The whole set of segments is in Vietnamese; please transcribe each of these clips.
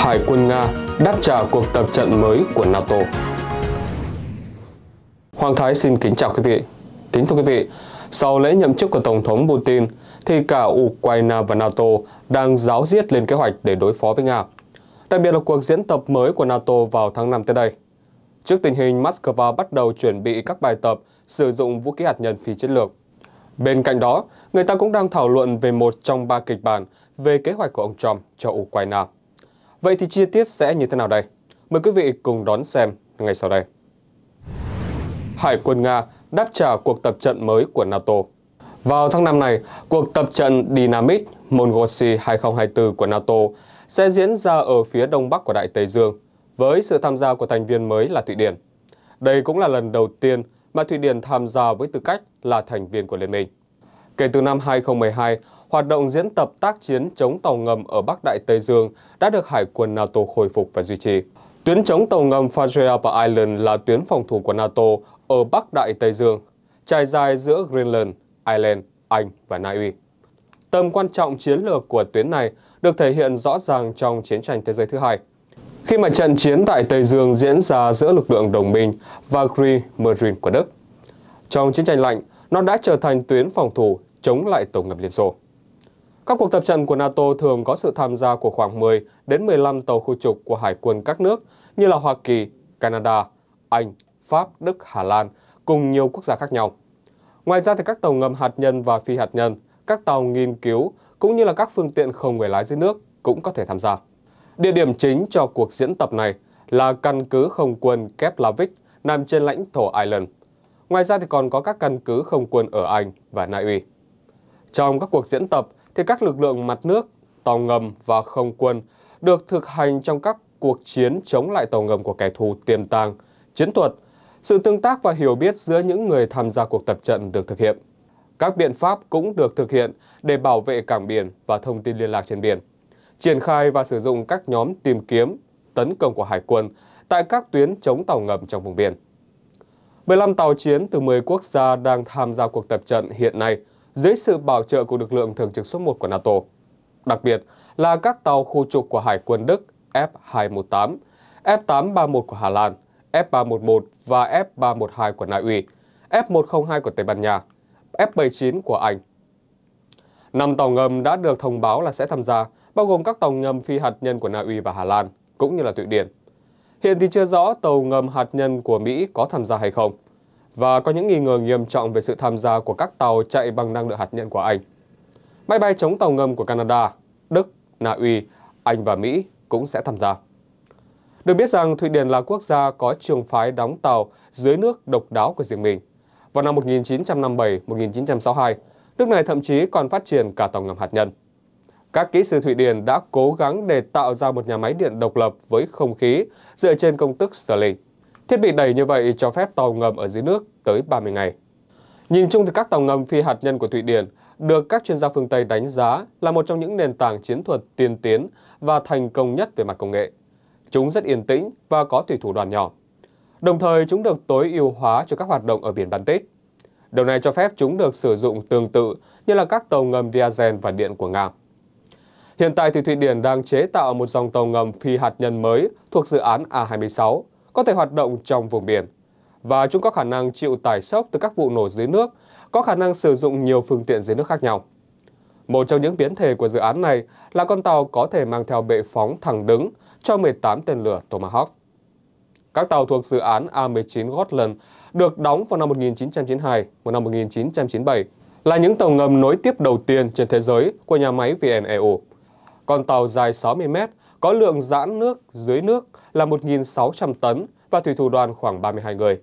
Hải quân Nga đáp trả cuộc tập trận mới của NATO. Hoàng Thái xin kính chào quý vị. Kính thưa quý vị, sau lễ nhậm chức của Tổng thống Putin, thì cả Ukraine và NATO đang giáo diết lên kế hoạch để đối phó với Nga, đặc biệt là cuộc diễn tập mới của NATO vào tháng 5 tới đây. Trước tình hình, Moscow bắt đầu chuẩn bị các bài tập sử dụng vũ khí hạt nhân phi chiến lược. Bên cạnh đó, người ta cũng đang thảo luận về một trong ba kịch bản về kế hoạch của ông Trump cho Ukraine. Vậy thì chi tiết sẽ như thế nào đây? Mời quý vị cùng đón xem ngay sau đây. Hải quân Nga đáp trả cuộc tập trận mới của NATO Vào tháng 5 này, cuộc tập trận Dynamic mongolsi 2024 của NATO sẽ diễn ra ở phía đông bắc của Đại Tây Dương với sự tham gia của thành viên mới là Thụy Điển. Đây cũng là lần đầu tiên mà Thụy Điển tham gia với tư cách là thành viên của Liên minh. Kể từ năm 2012, hoạt động diễn tập tác chiến chống tàu ngầm ở Bắc Đại Tây Dương đã được Hải quân NATO khôi phục và duy trì. Tuyến chống tàu ngầm Fageapa Island là tuyến phòng thủ của NATO ở Bắc Đại Tây Dương, trải dài giữa Greenland, Ireland, Anh và Na Uy. Tầm quan trọng chiến lược của tuyến này được thể hiện rõ ràng trong chiến tranh thế giới thứ hai. Khi mà trận chiến tại Tây Dương diễn ra giữa lực lượng đồng minh và Kree Marine của Đức. Trong chiến tranh lạnh, nó đã trở thành tuyến phòng thủ chống lại tàu ngầm Liên Xô. Các cuộc tập trận của NATO thường có sự tham gia của khoảng 10 đến 15 tàu khu trục của hải quân các nước như là Hoa Kỳ, Canada, Anh, Pháp, Đức, Hà Lan cùng nhiều quốc gia khác nhau. Ngoài ra thì các tàu ngầm hạt nhân và phi hạt nhân, các tàu nghiên cứu cũng như là các phương tiện không người lái dưới nước cũng có thể tham gia. Địa điểm chính cho cuộc diễn tập này là căn cứ không quân Keflavik nằm trên lãnh thổ Ireland. Ngoài ra thì còn có các căn cứ không quân ở Anh và Na Uy. Trong các cuộc diễn tập, thì các lực lượng mặt nước, tàu ngầm và không quân được thực hành trong các cuộc chiến chống lại tàu ngầm của kẻ thù tiềm tàng, chiến thuật, sự tương tác và hiểu biết giữa những người tham gia cuộc tập trận được thực hiện. Các biện pháp cũng được thực hiện để bảo vệ cảng biển và thông tin liên lạc trên biển, triển khai và sử dụng các nhóm tìm kiếm, tấn công của hải quân tại các tuyến chống tàu ngầm trong vùng biển. 15 tàu chiến từ 10 quốc gia đang tham gia cuộc tập trận hiện nay dưới sự bảo trợ của lực lượng thường trực số 1 của NATO, đặc biệt là các tàu khu trục của Hải quân Đức F-218, F-831 của Hà Lan, F-311 và F-312 của Na Uy, F-102 của Tây Ban Nha, F-79 của Anh. Năm tàu ngầm đã được thông báo là sẽ tham gia, bao gồm các tàu ngầm phi hạt nhân của Na Uy và Hà Lan, cũng như là Thụy Điển. Hiện thì chưa rõ tàu ngầm hạt nhân của Mỹ có tham gia hay không và có những nghi ngờ nghiêm trọng về sự tham gia của các tàu chạy bằng năng lượng hạt nhân của Anh. Máy bay chống tàu ngầm của Canada, Đức, Na Uy, Anh và Mỹ cũng sẽ tham gia. Được biết rằng Thụy Điển là quốc gia có trường phái đóng tàu dưới nước độc đáo của riêng mình. Vào năm 1957-1962, nước này thậm chí còn phát triển cả tàu ngầm hạt nhân. Các kỹ sư Thụy Điển đã cố gắng để tạo ra một nhà máy điện độc lập với không khí dựa trên công thức Stirling. Thiết bị đẩy như vậy cho phép tàu ngầm ở dưới nước tới 30 ngày. Nhìn chung thì các tàu ngầm phi hạt nhân của Thụy Điển được các chuyên gia phương Tây đánh giá là một trong những nền tảng chiến thuật tiên tiến và thành công nhất về mặt công nghệ. Chúng rất yên tĩnh và có thủy thủ đoàn nhỏ. Đồng thời, chúng được tối ưu hóa cho các hoạt động ở biển Baltic. Điều này cho phép chúng được sử dụng tương tự như là các tàu ngầm diesel và điện của Nga. Hiện tại thì Thụy Điển đang chế tạo một dòng tàu ngầm phi hạt nhân mới thuộc dự án A26 có thể hoạt động trong vùng biển. Và chúng có khả năng chịu tải sốc từ các vụ nổ dưới nước, có khả năng sử dụng nhiều phương tiện dưới nước khác nhau. Một trong những biến thể của dự án này là con tàu có thể mang theo bệ phóng thẳng đứng cho 18 tên lửa Tomahawk. Các tàu thuộc dự án A-19 Gotland được đóng vào năm 1992 và năm 1997 là những tàu ngầm nối tiếp đầu tiên trên thế giới của nhà máy VNEU. Con tàu dài 60 mét có lượng giãn nước dưới nước là 1.600 tấn và thủy thủ đoàn khoảng 32 người.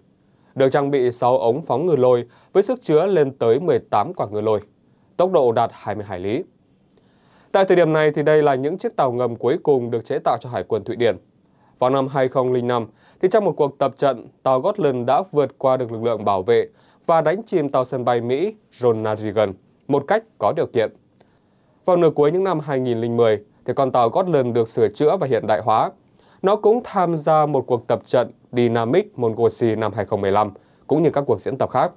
Được trang bị 6 ống phóng ngư lôi với sức chứa lên tới 18 quả ngư lôi, tốc độ đạt hải lý. Tại thời điểm này thì đây là những chiếc tàu ngầm cuối cùng được chế tạo cho Hải quân Thụy Điển. Vào năm 2005, thì trong một cuộc tập trận, tàu Gotland đã vượt qua được lực lượng bảo vệ và đánh chìm tàu sân bay Mỹ Ronald Reagan một cách có điều kiện. Vào nửa cuối những năm 2010, thì con tàu Gotland được sửa chữa và hiện đại hóa. Nó cũng tham gia một cuộc tập trận Dynamic Mongolia năm 2015, cũng như các cuộc diễn tập khác.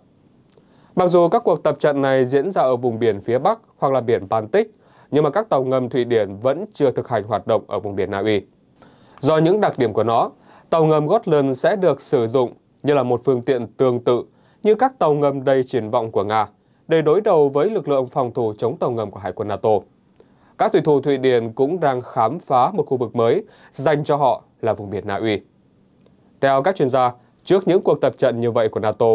Mặc dù các cuộc tập trận này diễn ra ở vùng biển phía Bắc hoặc là biển Baltic, nhưng mà các tàu ngầm Thụy Điển vẫn chưa thực hành hoạt động ở vùng biển Na Uy. Do những đặc điểm của nó, tàu ngầm Gotland sẽ được sử dụng như là một phương tiện tương tự như các tàu ngầm đầy triển vọng của Nga để đối đầu với lực lượng phòng thủ chống tàu ngầm của Hải quân NATO. Các thủy thủ Thụy Điển cũng đang khám phá một khu vực mới dành cho họ là vùng biển Na Uy. Theo các chuyên gia, trước những cuộc tập trận như vậy của NATO,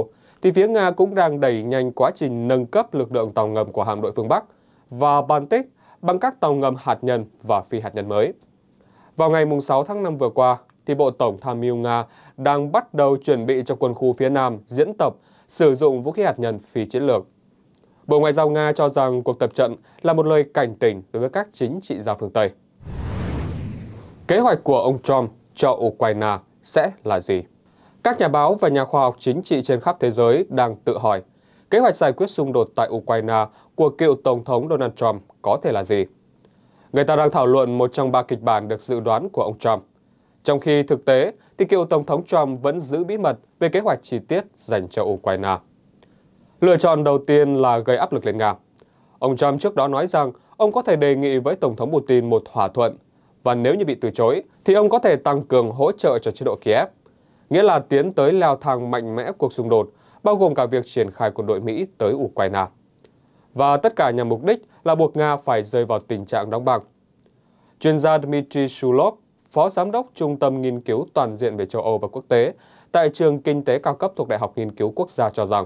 thì phía Nga cũng đang đẩy nhanh quá trình nâng cấp lực lượng tàu ngầm của hạm đội phương Bắc và Baltic bằng các tàu ngầm hạt nhân và phi hạt nhân mới. Vào ngày 6 tháng 5 vừa qua, thì Bộ Tổng Tham mưu Nga đang bắt đầu chuẩn bị cho quân khu phía Nam diễn tập sử dụng vũ khí hạt nhân phi chiến lược Bộ Ngoại giao Nga cho rằng cuộc tập trận là một lời cảnh tỉnh đối với các chính trị gia phương Tây. Kế hoạch của ông Trump cho Ukraine sẽ là gì? Các nhà báo và nhà khoa học chính trị trên khắp thế giới đang tự hỏi kế hoạch giải quyết xung đột tại Ukraine của cựu Tổng thống Donald Trump có thể là gì? Người ta đang thảo luận một trong ba kịch bản được dự đoán của ông Trump. Trong khi thực tế thì cựu Tổng thống Trump vẫn giữ bí mật về kế hoạch chi tiết dành cho Ukraine. Lựa chọn đầu tiên là gây áp lực lên Nga. Ông Trump trước đó nói rằng ông có thể đề nghị với Tổng thống Putin một thỏa thuận, và nếu như bị từ chối, thì ông có thể tăng cường hỗ trợ cho chế độ Kiev, nghĩa là tiến tới leo thang mạnh mẽ cuộc xung đột, bao gồm cả việc triển khai quân đội Mỹ tới Ukraine. Và tất cả nhằm mục đích là buộc Nga phải rơi vào tình trạng đóng băng. Chuyên gia Dmitry Shulov, Phó Giám đốc Trung tâm Nghiên cứu Toàn diện về châu Âu và Quốc tế tại Trường Kinh tế Cao cấp thuộc Đại học Nghiên cứu Quốc gia cho rằng,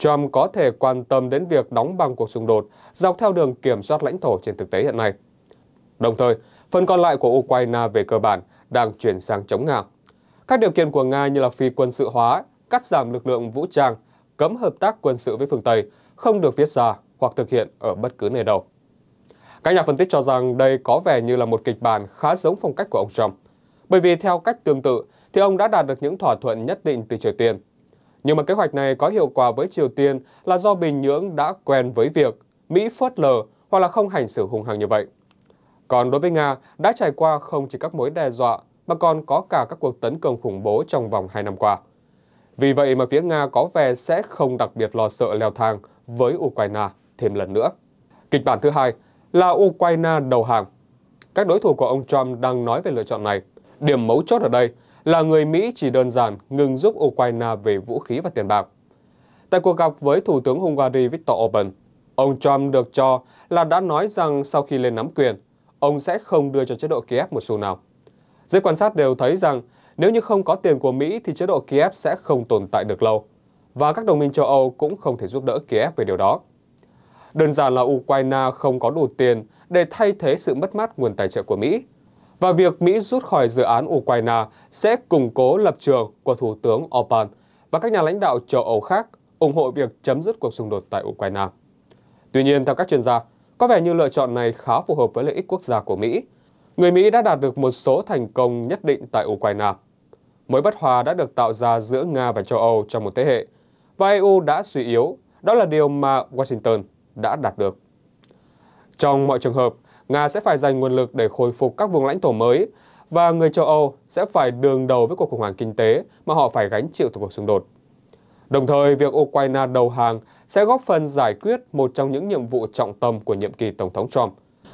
Trump có thể quan tâm đến việc đóng băng cuộc xung đột dọc theo đường kiểm soát lãnh thổ trên thực tế hiện nay. Đồng thời, phần còn lại của Ukraine về cơ bản đang chuyển sang chống Nga. Các điều kiện của Nga như là phi quân sự hóa, cắt giảm lực lượng vũ trang, cấm hợp tác quân sự với phương Tây không được viết ra hoặc thực hiện ở bất cứ nơi đâu. Các nhà phân tích cho rằng đây có vẻ như là một kịch bản khá giống phong cách của ông Trump, bởi vì theo cách tương tự thì ông đã đạt được những thỏa thuận nhất định từ Triều Tiên nhưng mà kế hoạch này có hiệu quả với Triều Tiên là do Bình Nhưỡng đã quen với việc Mỹ phớt lờ hoặc là không hành xử hung hăng như vậy. Còn đối với Nga, đã trải qua không chỉ các mối đe dọa mà còn có cả các cuộc tấn công khủng bố trong vòng 2 năm qua. Vì vậy mà phía Nga có vẻ sẽ không đặc biệt lo sợ leo thang với Ukraine thêm lần nữa. Kịch bản thứ hai là Ukraine đầu hàng. Các đối thủ của ông Trump đang nói về lựa chọn này. Điểm mấu chốt ở đây là người Mỹ chỉ đơn giản ngừng giúp Ukraine về vũ khí và tiền bạc. Tại cuộc gặp với Thủ tướng Hungary Viktor Orbán, ông Trump được cho là đã nói rằng sau khi lên nắm quyền, ông sẽ không đưa cho chế độ Kiev một xu nào. Giới quan sát đều thấy rằng nếu như không có tiền của Mỹ thì chế độ Kiev sẽ không tồn tại được lâu, và các đồng minh châu Âu cũng không thể giúp đỡ Kiev về điều đó. Đơn giản là Ukraine không có đủ tiền để thay thế sự mất mát nguồn tài trợ của Mỹ, và việc Mỹ rút khỏi dự án Ukraine sẽ củng cố lập trường của Thủ tướng Orbán và các nhà lãnh đạo châu Âu khác ủng hộ việc chấm dứt cuộc xung đột tại Ukraine. Tuy nhiên, theo các chuyên gia, có vẻ như lựa chọn này khá phù hợp với lợi ích quốc gia của Mỹ. Người Mỹ đã đạt được một số thành công nhất định tại Ukraine. Mối bất hòa đã được tạo ra giữa Nga và châu Âu trong một thế hệ, và EU đã suy yếu. Đó là điều mà Washington đã đạt được. Trong mọi trường hợp, Nga sẽ phải dành nguồn lực để khôi phục các vùng lãnh thổ mới và người châu Âu sẽ phải đường đầu với cuộc khủng hoảng kinh tế mà họ phải gánh chịu từ cuộc xung đột. Đồng thời, việc Ukraine đầu hàng sẽ góp phần giải quyết một trong những nhiệm vụ trọng tâm của nhiệm kỳ Tổng thống Trump.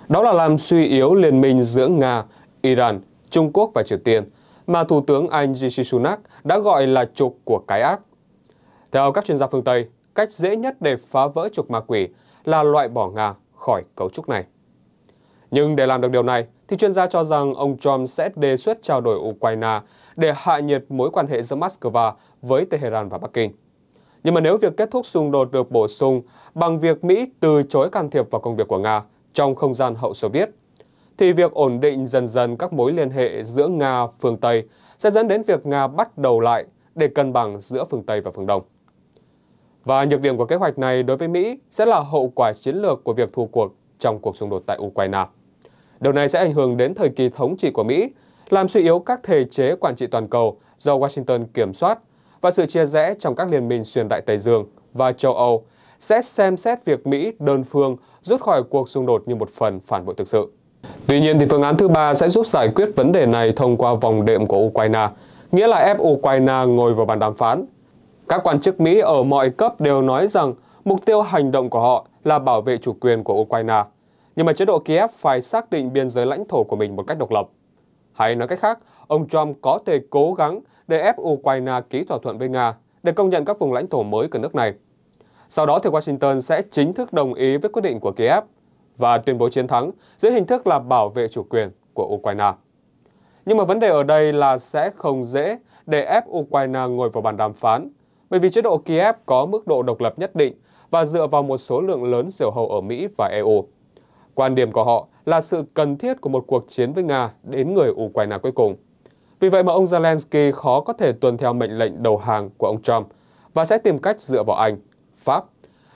Đó là làm suy yếu liên minh giữa Nga, Iran, Trung Quốc và Triều Tiên, mà Thủ tướng Anh Rishi Sunak đã gọi là trục của cái ác. Theo các chuyên gia phương Tây, cách dễ nhất để phá vỡ trục ma quỷ là loại bỏ Nga khỏi cấu trúc này. Nhưng để làm được điều này, thì chuyên gia cho rằng ông Trump sẽ đề xuất trao đổi Ukraine để hạ nhiệt mối quan hệ giữa Moscow với Tehran và Bắc Kinh. Nhưng mà nếu việc kết thúc xung đột được bổ sung bằng việc Mỹ từ chối can thiệp vào công việc của Nga trong không gian hậu Xô Viết, thì việc ổn định dần dần các mối liên hệ giữa Nga, phương Tây sẽ dẫn đến việc Nga bắt đầu lại để cân bằng giữa phương Tây và phương Đông. Và nhược điểm của kế hoạch này đối với Mỹ sẽ là hậu quả chiến lược của việc thua cuộc trong cuộc xung đột tại Ukraine. Điều này sẽ ảnh hưởng đến thời kỳ thống trị của Mỹ, làm suy yếu các thể chế quản trị toàn cầu do Washington kiểm soát và sự chia rẽ trong các liên minh xuyên đại Tây Dương và châu Âu sẽ xem xét việc Mỹ đơn phương rút khỏi cuộc xung đột như một phần phản bội thực sự. Tuy nhiên, thì phương án thứ ba sẽ giúp giải quyết vấn đề này thông qua vòng đệm của Ukraine, nghĩa là ép Ukraine ngồi vào bàn đàm phán. Các quan chức Mỹ ở mọi cấp đều nói rằng mục tiêu hành động của họ là bảo vệ chủ quyền của Ukraine, nhưng mà chế độ Kiev phải xác định biên giới lãnh thổ của mình một cách độc lập. Hay nói cách khác, ông Trump có thể cố gắng để ép Ukraine ký thỏa thuận với Nga để công nhận các vùng lãnh thổ mới của nước này. Sau đó thì Washington sẽ chính thức đồng ý với quyết định của Kiev và tuyên bố chiến thắng dưới hình thức là bảo vệ chủ quyền của Ukraine. Nhưng mà vấn đề ở đây là sẽ không dễ để ép Ukraine ngồi vào bàn đàm phán, bởi vì chế độ Kiev có mức độ độc lập nhất định và dựa vào một số lượng lớn diều hầu ở Mỹ và EU. Quan điểm của họ là sự cần thiết của một cuộc chiến với Nga đến người Ukraine cuối cùng. Vì vậy mà ông Zelensky khó có thể tuân theo mệnh lệnh đầu hàng của ông Trump và sẽ tìm cách dựa vào Anh, Pháp.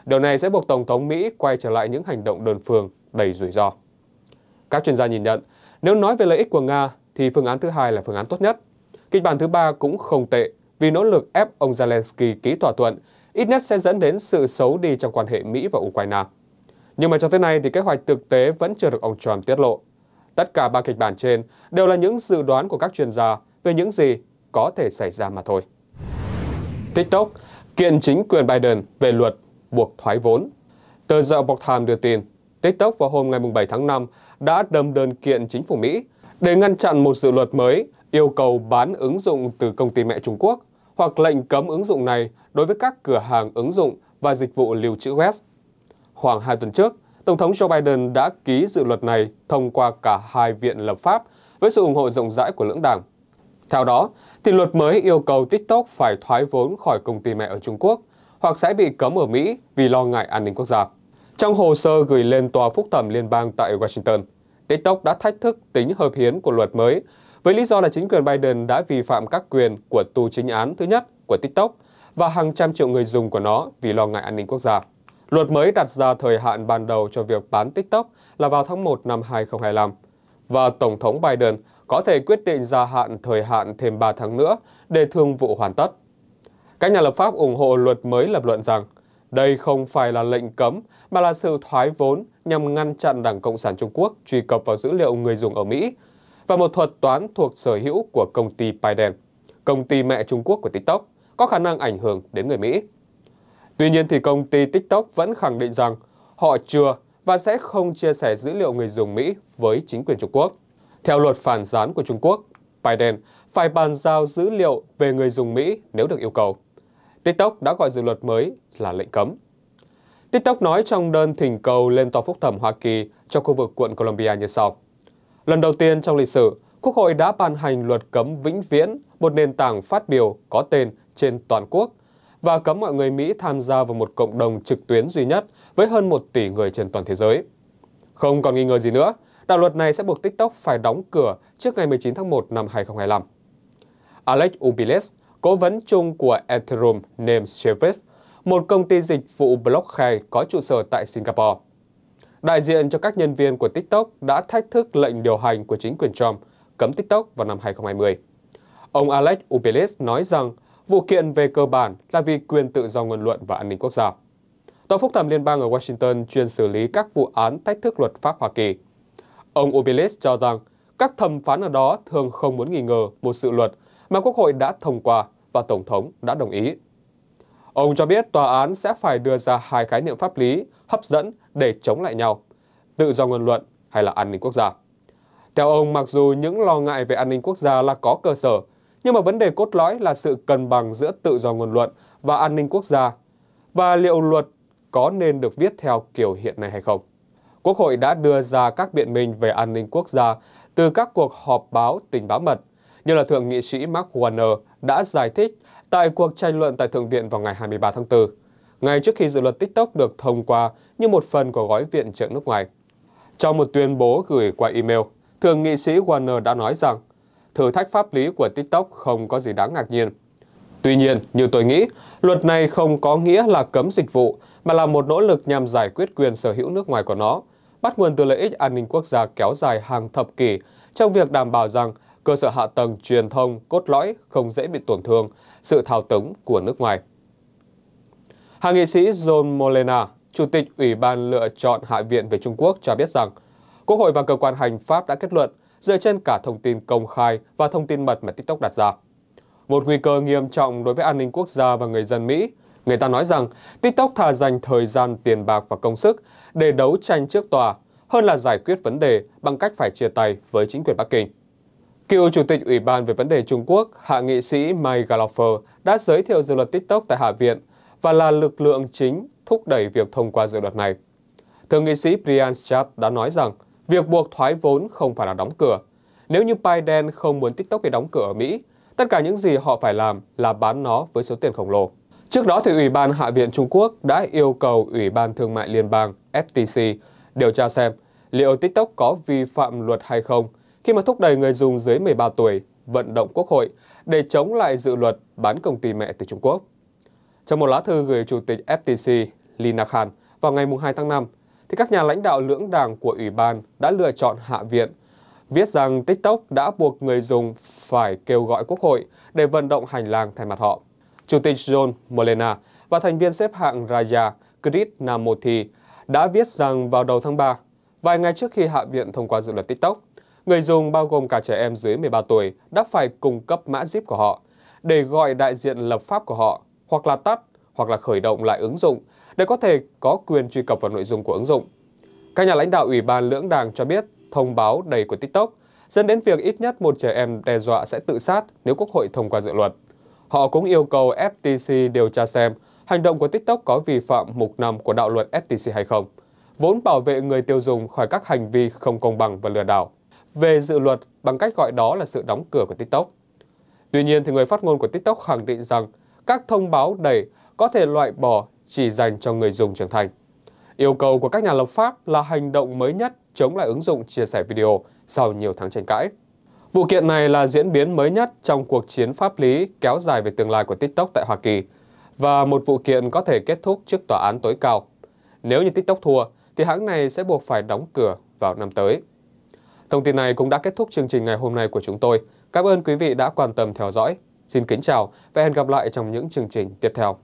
Điều này sẽ buộc Tổng thống Mỹ quay trở lại những hành động đơn phương đầy rủi ro. Các chuyên gia nhìn nhận, nếu nói về lợi ích của Nga thì phương án thứ hai là phương án tốt nhất. Kịch bản thứ ba cũng không tệ vì nỗ lực ép ông Zelensky ký thỏa thuận ít nhất sẽ dẫn đến sự xấu đi trong quan hệ Mỹ và Ukraine. Nhưng mà cho tới nay thì kế hoạch thực tế vẫn chưa được ông Trump tiết lộ. Tất cả ba kịch bản trên đều là những dự đoán của các chuyên gia về những gì có thể xảy ra mà thôi. TikTok kiện chính quyền Biden về luật buộc thoái vốn. Tờ The Epoch Times đưa tin, TikTok vào hôm ngày 7 tháng 5 đã đâm đơn kiện chính phủ Mỹ để ngăn chặn một dự luật mới yêu cầu bán ứng dụng từ công ty mẹ Trung Quốc hoặc lệnh cấm ứng dụng này đối với các cửa hàng ứng dụng và dịch vụ lưu trữ web. Khoảng hai tuần trước, Tổng thống Joe Biden đã ký dự luật này thông qua cả hai viện lập pháp với sự ủng hộ rộng rãi của lưỡng đảng. Theo đó, thì luật mới yêu cầu TikTok phải thoái vốn khỏi công ty mẹ ở Trung Quốc hoặc sẽ bị cấm ở Mỹ vì lo ngại an ninh quốc gia. Trong hồ sơ gửi lên Tòa Phúc thẩm Liên bang tại Washington, TikTok đã thách thức tính hợp hiến của luật mới với lý do là chính quyền Biden đã vi phạm các quyền của tù chính án thứ nhất của TikTok và hàng trăm triệu người dùng của nó vì lo ngại an ninh quốc gia. Luật mới đặt ra thời hạn ban đầu cho việc bán TikTok là vào tháng 1 năm 2025, và Tổng thống Biden có thể quyết định gia hạn thời hạn thêm 3 tháng nữa để thương vụ hoàn tất. Các nhà lập pháp ủng hộ luật mới lập luận rằng đây không phải là lệnh cấm mà là sự thoái vốn nhằm ngăn chặn Đảng Cộng sản Trung Quốc truy cập vào dữ liệu người dùng ở Mỹ và một thuật toán thuộc sở hữu của công ty Biden, công ty mẹ Trung Quốc của TikTok, có khả năng ảnh hưởng đến người Mỹ. Tuy nhiên thì công ty TikTok vẫn khẳng định rằng họ chưa và sẽ không chia sẻ dữ liệu người dùng Mỹ với chính quyền Trung Quốc. Theo luật phản gián của Trung Quốc, Biden phải bàn giao dữ liệu về người dùng Mỹ nếu được yêu cầu. TikTok đã gọi dự luật mới là lệnh cấm. TikTok nói trong đơn thỉnh cầu lên tòa phúc thẩm Hoa Kỳ cho khu vực quận Columbia như sau. Lần đầu tiên trong lịch sử, Quốc hội đã ban hành luật cấm vĩnh viễn một nền tảng phát biểu có tên trên toàn quốc và cấm mọi người Mỹ tham gia vào một cộng đồng trực tuyến duy nhất với hơn 1 tỷ người trên toàn thế giới. Không còn nghi ngờ gì nữa, đạo luật này sẽ buộc TikTok phải đóng cửa trước ngày 19 tháng 1 năm 2025. Alex Ubiles, cố vấn chung của Ethereum Name Service, một công ty dịch vụ blockchain có trụ sở tại Singapore, đại diện cho các nhân viên của TikTok đã thách thức lệnh điều hành của chính quyền Trump cấm TikTok vào năm 2020. Ông Alex Ubelis nói rằng vụ kiện về cơ bản là vì quyền tự do ngôn luận và an ninh quốc gia. Tòa phúc thẩm liên bang ở Washington chuyên xử lý các vụ án thách thức luật pháp Hoa Kỳ. Ông Ubelis cho rằng các thẩm phán ở đó thường không muốn nghi ngờ một sự luật mà Quốc hội đã thông qua và Tổng thống đã đồng ý. Ông cho biết tòa án sẽ phải đưa ra hai khái niệm pháp lý hấp dẫn để chống lại nhau, tự do ngôn luận hay là an ninh quốc gia. Theo ông, mặc dù những lo ngại về an ninh quốc gia là có cơ sở, nhưng mà vấn đề cốt lõi là sự cân bằng giữa tự do ngôn luận và an ninh quốc gia, và liệu luật có nên được viết theo kiểu hiện nay hay không. Quốc hội đã đưa ra các biện minh về an ninh quốc gia từ các cuộc họp báo tình báo mật, như là Thượng nghị sĩ Mark Warner đã giải thích tại cuộc tranh luận tại Thượng viện vào ngày 23 tháng 4, ngay trước khi dự luật TikTok được thông qua như một phần của gói viện trợ nước ngoài. Trong một tuyên bố gửi qua email, Thượng nghị sĩ Warner đã nói rằng thử thách pháp lý của TikTok không có gì đáng ngạc nhiên. Tuy nhiên, như tôi nghĩ, luật này không có nghĩa là cấm dịch vụ, mà là một nỗ lực nhằm giải quyết quyền sở hữu nước ngoài của nó, bắt nguồn từ lợi ích an ninh quốc gia kéo dài hàng thập kỷ trong việc đảm bảo rằng cơ sở hạ tầng truyền thông cốt lõi không dễ bị tổn thương sự thao túng của nước ngoài. Hạ nghị sĩ John Molina, Chủ tịch Ủy ban lựa chọn Hạ viện về Trung Quốc cho biết rằng, Quốc hội và cơ quan hành pháp đã kết luận dựa trên cả thông tin công khai và thông tin mật mà TikTok đặt ra. Một nguy cơ nghiêm trọng đối với an ninh quốc gia và người dân Mỹ, người ta nói rằng TikTok thà dành thời gian, tiền bạc và công sức để đấu tranh trước tòa hơn là giải quyết vấn đề bằng cách phải chia tay với chính quyền Bắc Kinh. Cựu Chủ tịch Ủy ban về vấn đề Trung Quốc, hạ nghị sĩ Mike Gallagher đã giới thiệu dự luật TikTok tại Hạ viện và là lực lượng chính thúc đẩy việc thông qua dự luật này. Thượng nghị sĩ Brian Schaaf đã nói rằng việc buộc thoái vốn không phải là đóng cửa. Nếu như Biden không muốn TikTok bị đóng cửa ở Mỹ, tất cả những gì họ phải làm là bán nó với số tiền khổng lồ. Trước đó, thì Ủy ban Hạ viện Trung Quốc đã yêu cầu Ủy ban Thương mại Liên bang FTC điều tra xem liệu TikTok có vi phạm luật hay không – khi mà thúc đẩy người dùng dưới 13 tuổi vận động Quốc hội để chống lại dự luật bán công ty mẹ từ Trung Quốc. Trong một lá thư gửi Chủ tịch FTC Lina Khan vào ngày 2 tháng 5, thì các nhà lãnh đạo lưỡng đảng của Ủy ban đã lựa chọn Hạ viện, viết rằng TikTok đã buộc người dùng phải kêu gọi Quốc hội để vận động hành lang thay mặt họ. Chủ tịch John Molina và thành viên xếp hạng Raya Krishnamurti đã viết rằng vào đầu tháng 3, vài ngày trước khi Hạ viện thông qua dự luật TikTok, người dùng bao gồm cả trẻ em dưới 13 tuổi đã phải cung cấp mã zip của họ để gọi đại diện lập pháp của họ hoặc là tắt hoặc là khởi động lại ứng dụng để có thể có quyền truy cập vào nội dung của ứng dụng. Các nhà lãnh đạo Ủy ban lưỡng đảng cho biết thông báo đầy của TikTok dẫn đến việc ít nhất một trẻ em đe dọa sẽ tự sát nếu Quốc hội thông qua dự luật. Họ cũng yêu cầu FTC điều tra xem hành động của TikTok có vi phạm mục 5 của đạo luật FTC hay không, vốn bảo vệ người tiêu dùng khỏi các hành vi không công bằng và lừa đảo về dự luật bằng cách gọi đó là sự đóng cửa của TikTok. Tuy nhiên, thì người phát ngôn của TikTok khẳng định rằng các thông báo đẩy có thể loại bỏ chỉ dành cho người dùng trưởng thành. Yêu cầu của các nhà lập pháp là hành động mới nhất chống lại ứng dụng chia sẻ video sau nhiều tháng tranh cãi. Vụ kiện này là diễn biến mới nhất trong cuộc chiến pháp lý kéo dài về tương lai của TikTok tại Hoa Kỳ và một vụ kiện có thể kết thúc trước tòa án tối cao. Nếu như TikTok thua, thì hãng này sẽ buộc phải đóng cửa vào năm tới. Thông tin này cũng đã kết thúc chương trình ngày hôm nay của chúng tôi. Cảm ơn quý vị đã quan tâm theo dõi. Xin kính chào và hẹn gặp lại trong những chương trình tiếp theo.